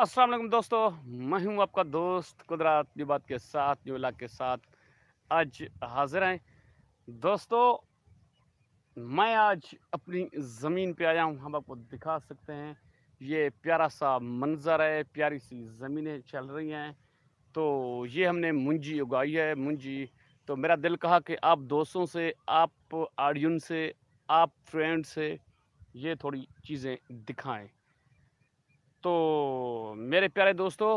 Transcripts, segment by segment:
अस्सलाम वालेकुम दोस्तों मैं हूं आपका दोस्त कुदरत निबात के साथ न्यूला के साथ आज हाजिर हैं दोस्तों मैं आज अपनी ज़मीन पे आया हूं हम आपको दिखा सकते हैं ये प्यारा सा मंज़र है प्यारी सी ज़मीनें चल रही हैं तो ये हमने मुंजी उगाई है मुंजी तो मेरा दिल कहा कि आप दोस्तों से आप आडियन से आप फ्रेंड से ये थोड़ी चीज़ें दिखाएं तो मेरे प्यारे दोस्तों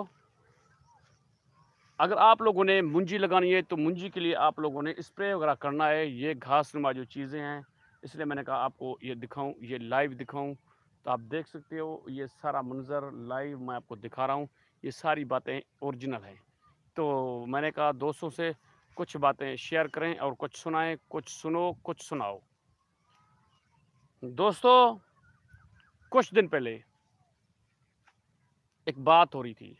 अगर आप लोगों ने मुंजी लगानी है तो मुंजी के लिए आप लोगों ने स्प्रे वगैरह करना है ये घास नुमा जो चीज़ें हैं इसलिए मैंने कहा आपको ये दिखाऊं ये लाइव दिखाऊं तो आप देख सकते हो ये सारा मंज़र लाइव मैं आपको दिखा रहा हूँ ये सारी बातें ओरिजिनल हैं तो मैंने कहा दोस्तों से कुछ बातें शेयर करें और कुछ सुनाएं कुछ सुनो कुछ सुनाओ दोस्तों कुछ दिन पहले एक बात हो रही थी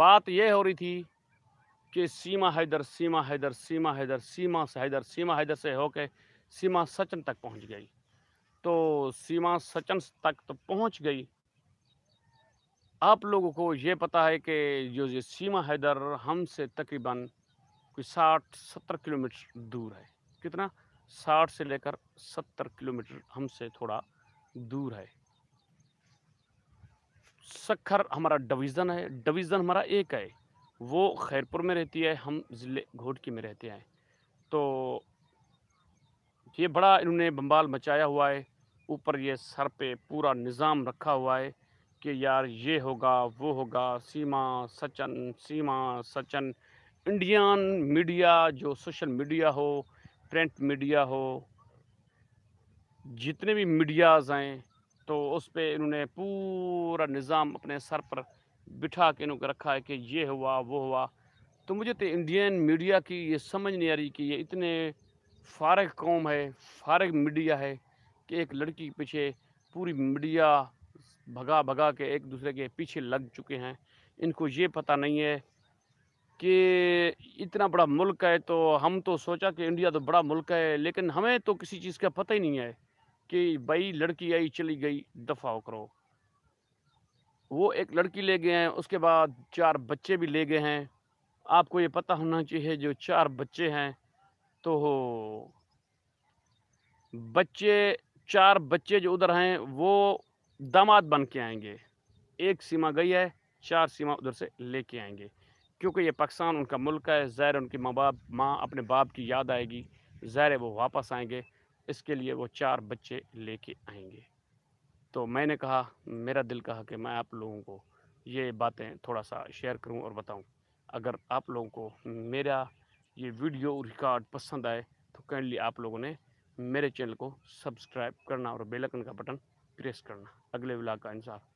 बात यह हो रही थी कि सीमा हैदर सीमा हैदर सीमा हैदर सीमा से हैदर सीमा हैदर से होके सीमा सचन तक पहुंच गई तो सीमा सचन तक तो पहुंच गई आप लोगों को ये पता है कि जो ये सीमा हैदर हमसे तकरीबन कोई साठ सत्तर किलोमीटर दूर है कितना साठ से लेकर सत्तर किलोमीटर हमसे थोड़ा दूर है सखर हमारा डिवीज़न है डिवीज़न हमारा एक है वो खैरपुर में रहती है हम ज़िले घोटकी में रहते हैं तो ये बड़ा इन्होंने बम्बाल मचाया हुआ है ऊपर ये सर पे पूरा निज़ाम रखा हुआ है कि यार ये होगा वो होगा सीमा सचन सीमा सचन इंडियन मीडिया जो सोशल मीडिया हो प्रिंट मीडिया हो जितने भी मीडियाज़ हैं तो उस पर इन्होंने पूरा निज़ाम अपने सर पर बिठा के इन्हों रखा है कि ये हुआ वो हुआ तो मुझे तो इंडियन मीडिया की ये समझ नहीं आ रही कि ये इतने फारग कौम है फारग मीडिया है कि एक लड़की के पीछे पूरी मीडिया भगा भगा के एक दूसरे के पीछे लग चुके हैं इनको ये पता नहीं है कि इतना बड़ा मुल्क है तो हम तो सोचा कि इंडिया तो बड़ा मुल्क है लेकिन हमें तो किसी चीज़ का पता ही नहीं है कि भाई लड़की आई चली गई दफाओ करो वो एक लड़की ले गए हैं उसके बाद चार बच्चे भी ले गए हैं आपको ये पता होना चाहिए जो चार बच्चे हैं तो बच्चे चार बच्चे जो उधर हैं वो दामाद बन के आएंगे एक सीमा गई है चार सीमा उधर से लेके आएंगे क्योंकि ये पाकिस्तान उनका मुल्क है ज़ाहिर उनके माँ बाप माँ अपने बाप की याद आएगी ज़ाहिर वो वापस आएंगे इसके लिए वो चार बच्चे लेके आएंगे तो मैंने कहा मेरा दिल कहा कि मैं आप लोगों को ये बातें थोड़ा सा शेयर करूं और बताऊं अगर आप लोगों को मेरा ये वीडियो रिकॉर्ड पसंद आए तो काइंडली आप लोगों ने मेरे चैनल को सब्सक्राइब करना और बेलकन का बटन प्रेस करना अगले विलाग का इंसाफ